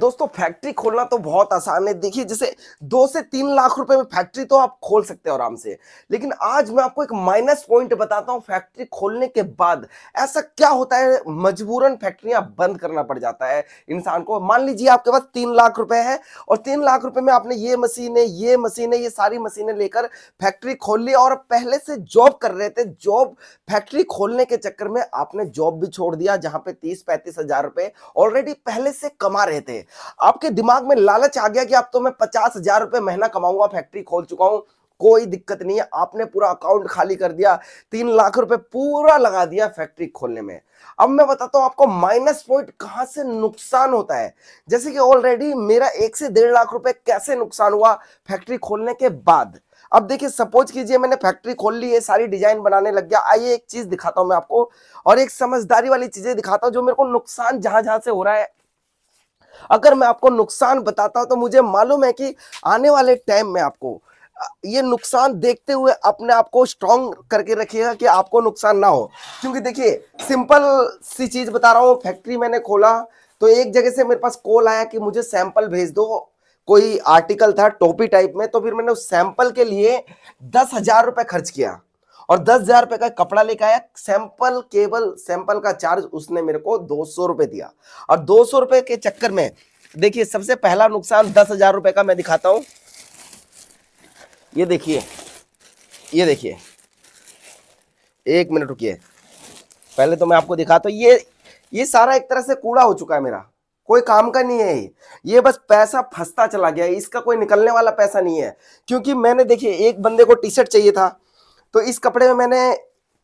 दोस्तों फैक्ट्री खोलना तो बहुत आसान है देखिए जैसे दो से तीन लाख रुपए में फैक्ट्री तो आप खोल सकते हो आराम से लेकिन आज मैं आपको एक माइनस पॉइंट बताता हूँ फैक्ट्री खोलने के बाद ऐसा क्या होता है मजबूरन फैक्ट्रियां बंद करना पड़ जाता है इंसान को मान लीजिए आपके पास तीन लाख रुपए है और तीन लाख रुपए में आपने ये मशीने ये मशीने ये सारी मशीने लेकर फैक्ट्री खोल ली और पहले से जॉब कर रहे थे जॉब फैक्ट्री खोलने के चक्कर में आपने जॉब भी छोड़ दिया जहां पे तीस पैंतीस हजार रुपए ऑलरेडी पहले से कमा रहे थे आपके दिमाग में लालच आ गया कि आप तो मैं पचास हजार रुपए महीना कमाऊंगा फैक्ट्री खोल चुका हूं कोई दिक्कत नहीं है आपने पूरा अकाउंट खाली कर दिया तीन लाख रुपए पूरा लगा दिया फैक्ट्री खोलने में अब मैं बताता हूं आपको माइनस पॉइंट कहां से नुकसान होता है जैसे कि ऑलरेडी मेरा एक से डेढ़ लाख रुपए कैसे नुकसान हुआ फैक्ट्री खोलने के बाद अब देखिए सपोज कीजिए मैंने फैक्ट्री खोल ली है सारी डिजाइन बनाने लग गया आइए एक चीज दिखाता हूं मैं आपको और एक समझदारी वाली चीजें दिखाता हूं जो मेरे को नुकसान जहां जहां से हो रहा है अगर मैं आपको नुकसान बताता हूं तो मुझे मालूम है कि आने वाले टाइम में आपको ये नुकसान देखते हुए अपने आप को स्ट्रांग करके रखिएगा कि आपको नुकसान ना हो क्योंकि देखिए सिंपल सी चीज़ बता रहा हूँ फैक्ट्री मैंने खोला तो एक जगह से मेरे पास कॉल आया कि मुझे सैंपल भेज दो कोई आर्टिकल था टोपी टाइप में तो फिर मैंने उस सैंपल के लिए दस हजार रुपए खर्च किया और दस हजार रुपए का कपड़ा लेकर आया सैंपल केवल सैंपल का चार्ज उसने मेरे को दो सौ रुपए दिया और दो सौ रुपए के चक्कर में देखिए सबसे पहला नुकसान दस हजार रुपए का मैं दिखाता हूं ये देखिए ये देखिए एक मिनट रुकिए पहले तो मैं आपको दिखाता हूं ये ये सारा एक तरह से कूड़ा हो चुका है मेरा कोई काम का नहीं है ये बस पैसा फंसता चला गया इसका कोई निकलने वाला पैसा नहीं है क्योंकि मैंने देखिए एक बंदे को टी शर्ट चाहिए था तो इस कपड़े में मैंने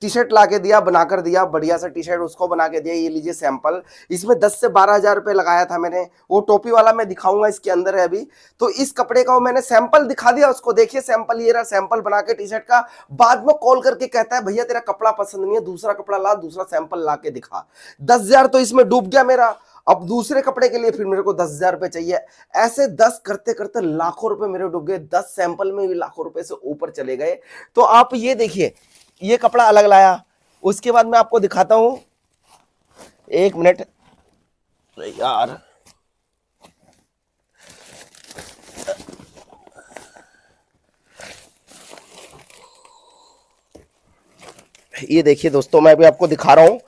टी शर्ट ला के दिया बनाकर दिया बढ़िया सा टी शर्ट उसको बना के दिया ये लीजिए सैंपल इसमें दस से बारह हजार रुपये लगाया था मैंने वो टोपी वाला मैं दिखाऊंगा इसके अंदर है अभी तो इस कपड़े का वो मैंने सैंपल दिखा दिया उसको देखिए सैंपल ये रहा सैंपल बना के टी शर्ट का बाद में कॉल करके कहता है भैया तेरा कपड़ा पसंद नहीं है दूसरा कपड़ा ला दूसरा सैंपल ला के दिखा दस तो इसमें डूब गया मेरा अब दूसरे कपड़े के लिए फिर मेरे को दस हजार रुपए चाहिए ऐसे दस करते करते लाखों रुपए मेरे डूब गए दस सैंपल में भी लाखों रुपए से ऊपर चले गए तो आप ये देखिए ये कपड़ा अलग लाया उसके बाद मैं आपको दिखाता हूं एक मिनट यार ये देखिए दोस्तों मैं भी आपको दिखा रहा हूं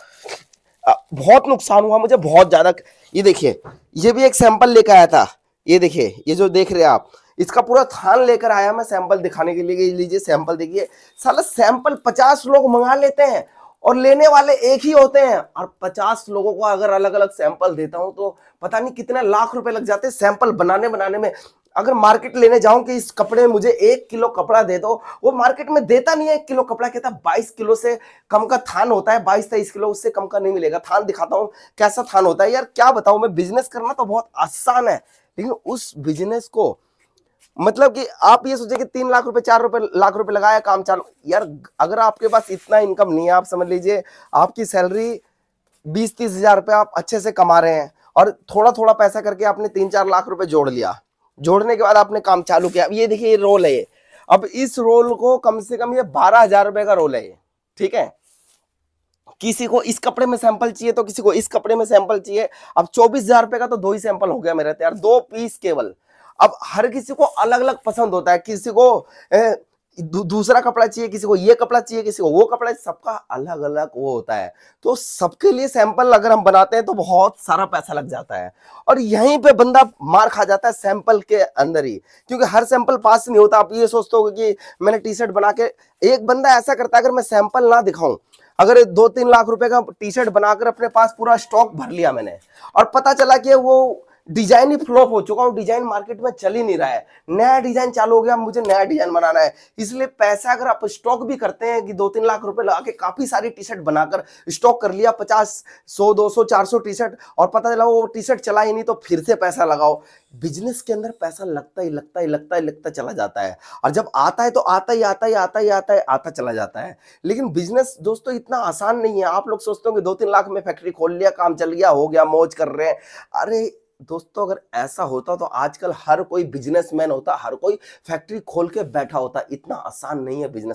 बहुत नुकसान हुआ मुझे बहुत ज़्यादा ये देखिए ये भी एक सैंपल लेकर आया था ये देखिए ये जो देख रहे हैं आप इसका पूरा थान लेकर आया मैं सैंपल दिखाने के लिए लीजिए सैंपल देखिए साला सैंपल पचास लोग मंगा लेते हैं और लेने वाले एक ही होते हैं और पचास लोगों को अगर अलग अलग सैंपल देता हूं तो पता नहीं कितने लाख रुपए लग जाते हैं सैंपल बनाने बनाने में अगर मार्केट लेने जाऊं कि इस कपड़े में मुझे एक किलो कपड़ा दे दो वो मार्केट में देता नहीं है एक किलो कपड़ा कहता है बाईस किलो से कम का थान होता है बाईस तेईस किलो उससे कम का नहीं मिलेगा थान दिखाता हूँ कैसा थान होता है यार क्या बताऊं मैं बिजनेस करना तो बहुत आसान है लेकिन उस बिजनेस को मतलब कि आप ये सोचे कि तीन लाख रुपए चार रुपए लाख रुपए लगाया काम चालू यार अगर आपके पास इतना इनकम नहीं है आप समझ लीजिए आपकी सैलरी बीस तीस हजार रुपये आप अच्छे से कमा रहे हैं और थोड़ा थोड़ा पैसा करके आपने तीन चार लाख रुपए जोड़ लिया जोड़ने के बाद आपने काम चालू किया अब ये देखिए ये रोल है ये अब इस रोल को कम से कम ये बारह हजार रुपए का रोल है ये ठीक है किसी को इस कपड़े में सैंपल चाहिए तो किसी को इस कपड़े में सैंपल चाहिए अब चौबीस हजार रुपए का तो दो ही सैंपल हो गया मेरे तो यार दो पीस केवल अब हर किसी को अलग अलग पसंद होता है किसी को ए, दूसरा कपड़ा चाहिए किसी को ये कपड़ा चाहिए किसी को वो कपड़ा सबका अलग अलग वो होता है तो सबके लिए सैंपल अगर हम बनाते हैं तो बहुत सारा पैसा लग जाता है और यहीं पे बंदा मार खा जाता है सैंपल के अंदर ही क्योंकि हर सैंपल पास नहीं होता आप ये सोचते हो कि मैंने टी शर्ट बना के एक बंदा ऐसा करता है अगर मैं सैंपल ना दिखाऊं अगर दो तीन लाख रुपए का टी शर्ट बनाकर अपने पास पूरा स्टॉक भर लिया मैंने और पता चला कि वो डिजाइन ही फ्लॉप हो चुका और डिजाइन मार्केट में चल ही नहीं रहा है नया डिजाइन चालू हो गया मुझे नया डिजाइन बनाना है इसलिए पैसा अगर आप स्टॉक भी करते हैं कि दो तीन लाख रुपए लगा के काफी सारी टी शर्ट बनाकर स्टॉक कर लिया पचास सौ दो सौ चार सौ टी शर्ट और पता चला वो टी शर्ट चला ही नहीं तो फिर से पैसा लगाओ बिजनेस के अंदर पैसा लगता ही लगता ही लगता ही लगता चला जाता है और जब आता है तो आता ही आता ही आता ही आता ही आता चला जाता है लेकिन बिजनेस दोस्तों इतना आसान नहीं है आप लोग सोचते हो कि दो तीन लाख में फैक्ट्री खोल लिया काम चल गया हो गया मौज कर रहे हैं अरे दोस्तों अगर ऐसा होता तो आजकल हर कोई बिजनेसमैन होता हर कोई फैक्ट्री खोल के बैठा होता इतना आसान नहीं है बिजनेस